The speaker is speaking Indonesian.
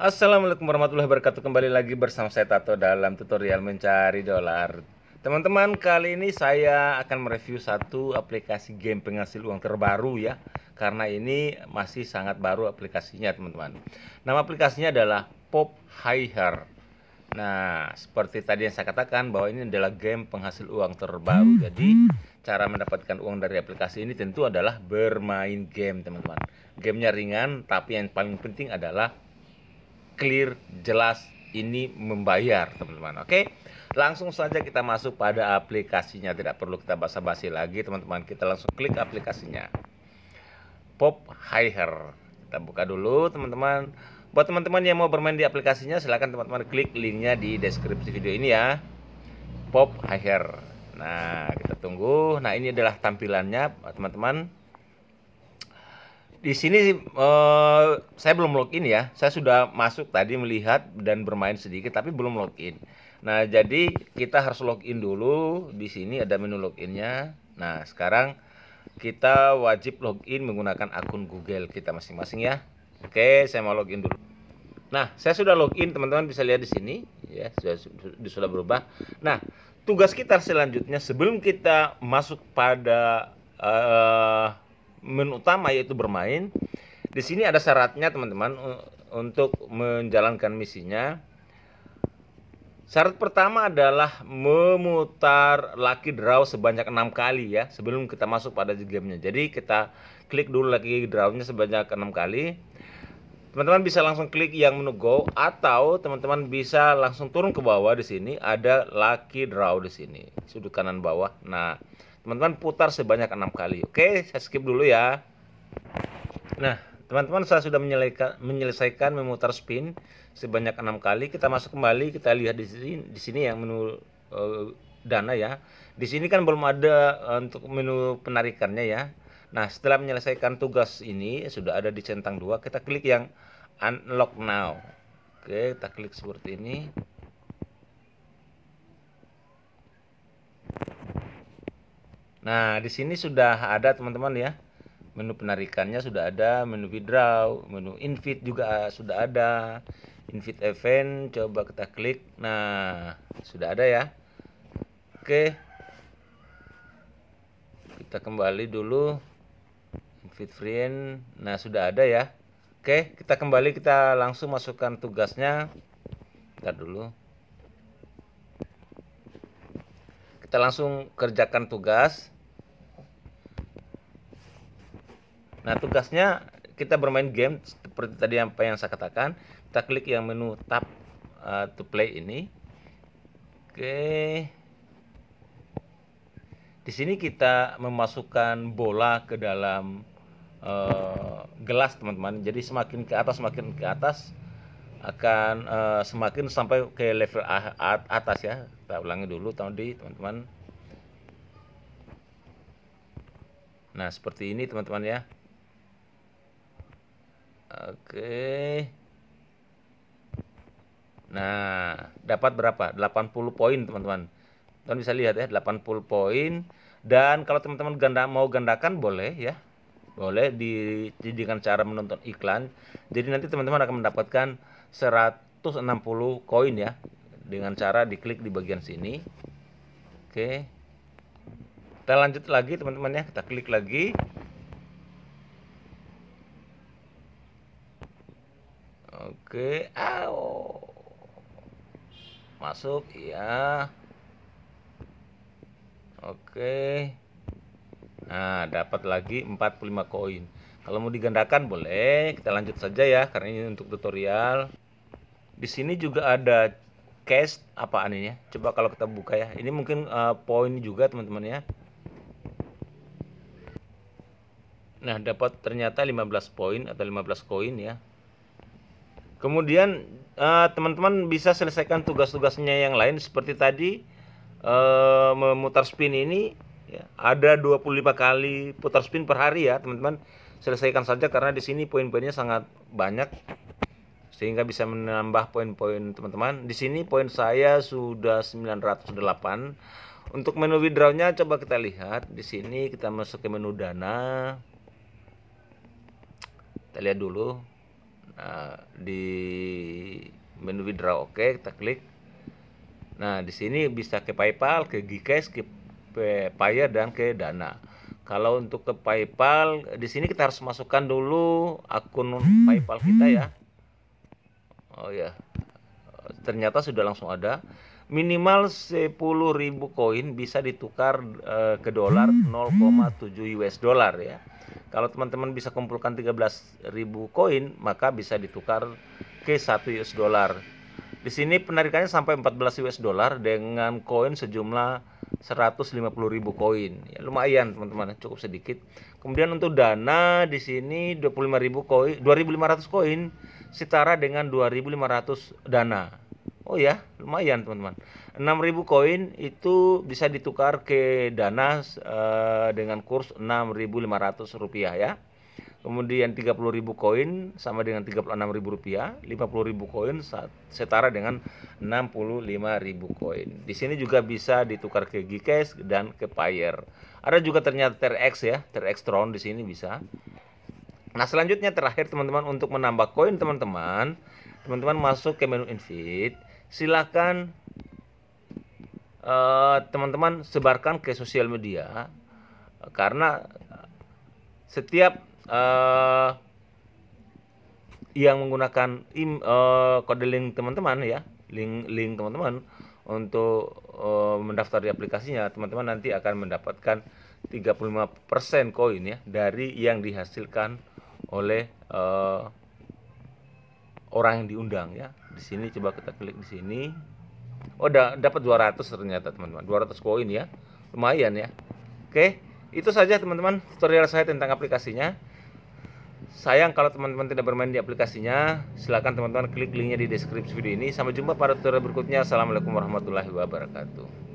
Assalamualaikum warahmatullahi wabarakatuh Kembali lagi bersama saya Tato dalam tutorial mencari dolar Teman-teman kali ini saya akan mereview satu aplikasi game penghasil uang terbaru ya Karena ini masih sangat baru aplikasinya teman-teman Nama aplikasinya adalah Pop Higher Nah seperti tadi yang saya katakan bahwa ini adalah game penghasil uang terbaru Jadi cara mendapatkan uang dari aplikasi ini tentu adalah bermain game teman-teman Gamenya ringan tapi yang paling penting adalah clear, jelas ini membayar, teman-teman. Oke. Langsung saja kita masuk pada aplikasinya, tidak perlu kita basa-basi lagi, teman-teman. Kita langsung klik aplikasinya. Pop Hire. Kita buka dulu, teman-teman. Buat teman-teman yang mau bermain di aplikasinya, silahkan teman-teman klik linknya di deskripsi video ini ya. Pop Hire. Nah, kita tunggu. Nah, ini adalah tampilannya, teman-teman di sini uh, saya belum login ya. Saya sudah masuk tadi melihat dan bermain sedikit tapi belum login. Nah, jadi kita harus login dulu. Di sini ada menu loginnya. Nah, sekarang kita wajib login menggunakan akun Google kita masing-masing ya. Oke, saya mau login dulu. Nah, saya sudah login, teman-teman bisa lihat di sini ya, sudah sudah berubah. Nah, tugas kita selanjutnya sebelum kita masuk pada uh, menu utama yaitu bermain. Di sini ada syaratnya teman-teman untuk menjalankan misinya. Syarat pertama adalah memutar lucky draw sebanyak enam kali ya sebelum kita masuk pada gamenya. Jadi kita klik dulu lucky drawnya sebanyak enam kali. Teman-teman bisa langsung klik yang menu go atau teman-teman bisa langsung turun ke bawah di sini ada lucky draw di sini sudut kanan bawah. Nah, teman-teman putar sebanyak enam kali oke saya skip dulu ya nah teman-teman saya sudah menyelesaikan, menyelesaikan memutar spin sebanyak enam kali kita masuk kembali kita lihat di sini di sini yang menu uh, dana ya di sini kan belum ada eh, untuk menu penarikannya ya Nah, setelah menyelesaikan tugas ini sudah ada di centang 2, kita klik yang unlock now. Oke, kita klik seperti ini. Nah, di sini sudah ada teman-teman ya. Menu penarikannya sudah ada, menu withdraw, menu invite juga ah, sudah ada. Invite event, coba kita klik. Nah, sudah ada ya. Oke. Kita kembali dulu invite friend. Nah, sudah ada ya. Oke, kita kembali kita langsung masukkan tugasnya. kita dulu. kita langsung kerjakan tugas nah tugasnya kita bermain game seperti tadi apa yang saya katakan kita klik yang menu tab uh, to play ini oke di sini kita memasukkan bola ke dalam uh, gelas teman-teman jadi semakin ke atas semakin ke atas akan uh, semakin sampai ke level atas ya. Kita ulangi dulu tadi teman-teman. Nah, seperti ini teman-teman ya. Oke. Nah, dapat berapa? 80 poin teman-teman. Teman bisa lihat ya, 80 poin. Dan kalau teman-teman ganda mau gandakan boleh ya boleh dijadikan cara menonton iklan. Jadi nanti teman-teman akan mendapatkan 160 koin ya dengan cara diklik di bagian sini. Oke. Kita lanjut lagi teman-teman ya, kita klik lagi. Oke, au. Masuk, ya. Oke. Nah, dapat lagi 45 koin. Kalau mau digandakan boleh, kita lanjut saja ya karena ini untuk tutorial. Di sini juga ada cash apaan ini ya? Coba kalau kita buka ya. Ini mungkin uh, poin juga teman-teman ya. Nah, dapat ternyata 15 poin atau 15 koin ya. Kemudian eh, teman-teman uh, bisa selesaikan tugas-tugasnya yang lain seperti tadi uh, memutar spin ini ya. Ada 25 kali putar spin per hari ya, teman-teman. Selesaikan saja karena di sini poin-poinnya sangat banyak sehingga bisa menambah poin-poin teman-teman. Di sini poin saya sudah 908. Untuk menu withdraw-nya coba kita lihat. Di sini kita masuk ke menu dana. Kita lihat dulu. Nah, di menu withdraw oke, okay, kita klik. Nah, di sini bisa ke PayPal, ke GCash, ke Payer dan ke Dana. Kalau untuk ke PayPal, di sini kita harus masukkan dulu akun PayPal kita ya. Oh ya. Ternyata sudah langsung ada. Minimal 10.000 koin bisa ditukar eh, ke dolar 0,7 US dollar ya. Kalau teman-teman bisa kumpulkan 13.000 koin, maka bisa ditukar ke 1 US dollar. Di sini penarikannya sampai 14 US dollar dengan koin sejumlah 150.000 koin. Ya, lumayan teman-teman, cukup sedikit. Kemudian untuk dana di sini 25.000 koin, 2.500 koin setara dengan 2.500 dana. Oh ya, lumayan teman-teman. 6.000 koin itu bisa ditukar ke dana uh, dengan kurs 6.500 rupiah ya kemudian 30.000 koin sama dengan 36.000 rupiah 50.000 koin setara dengan 65.000 koin di sini juga bisa ditukar ke Gcash dan ke Payer ada juga ternyata TRX ya TRX Tron di sini bisa nah selanjutnya terakhir teman-teman untuk menambah koin teman-teman teman-teman masuk ke menu invite silahkan eh, teman-teman uh, sebarkan ke sosial media karena setiap uh, yang menggunakan im, uh, kode link teman-teman ya, link link teman-teman untuk uh, mendaftar di aplikasinya, teman-teman nanti akan mendapatkan 35% koin ya dari yang dihasilkan oleh uh, orang yang diundang ya. Di sini coba kita klik di sini. Oh, da dapat 200 ternyata teman-teman. 200 koin ya. Lumayan ya. Oke, itu saja teman-teman tutorial saya tentang aplikasinya. Sayang kalau teman-teman tidak bermain di aplikasinya. Silahkan teman-teman klik linknya di deskripsi video ini. Sampai jumpa pada tutorial berikutnya. Assalamualaikum warahmatullahi wabarakatuh.